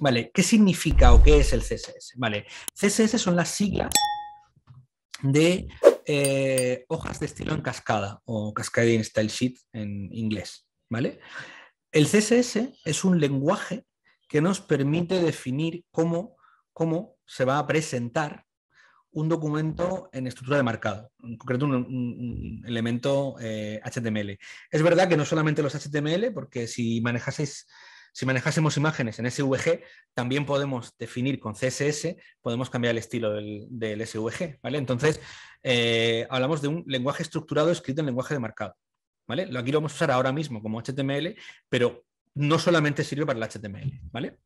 Vale, ¿qué significa o qué es el CSS? Vale, CSS son las siglas de eh, hojas de estilo en cascada o cascading style sheet en inglés, ¿vale? El CSS es un lenguaje que nos permite definir cómo, se va a presentar un documento en estructura de marcado, en concreto un, elemento HTML. Eh, es verdad que no solamente los HTML, porque si manejaseis si manejásemos imágenes en SVG, también podemos definir con CSS, podemos cambiar el estilo del, SVG, ¿vale? Entonces, eh, hablamos de un lenguaje estructurado escrito en lenguaje de marcado, ¿vale? Aquí lo vamos a usar ahora mismo como HTML, pero no solamente sirve para el HTML, ¿vale?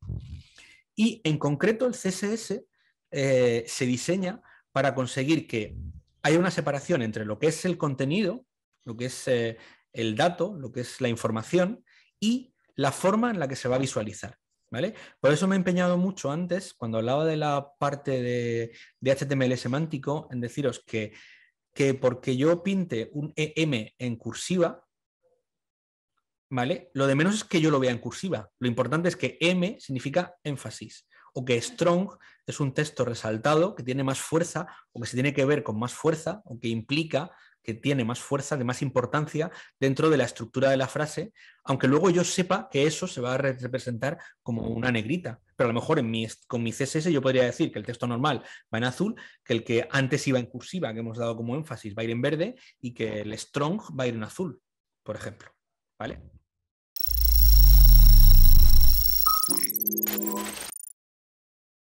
Y en concreto el CSS eh, se diseña para conseguir que haya una separación entre lo que es el contenido, lo que es eh, el dato, lo que es la información y la forma en la que se va a visualizar. ¿Vale? Por eso me he empeñado mucho antes, cuando hablaba de la parte de, HTML semántico, en deciros que, porque yo pinte un EM en cursiva, ¿vale? Lo de menos es que yo lo vea en cursiva. Lo importante es que M significa énfasis, o que strong es un texto resaltado que tiene más fuerza, o que se tiene que ver con más fuerza, o que implica que tiene más fuerza, de más importancia dentro de la estructura de la frase, aunque luego yo sepa que eso se va a representar como una negrita. Pero a lo mejor en con mi CSS yo podría decir que el texto normal va en azul, que el que antes iba en cursiva, que hemos dado como énfasis, va a ir en verde y que el strong va a ir en azul, por ejemplo. ¿Vale?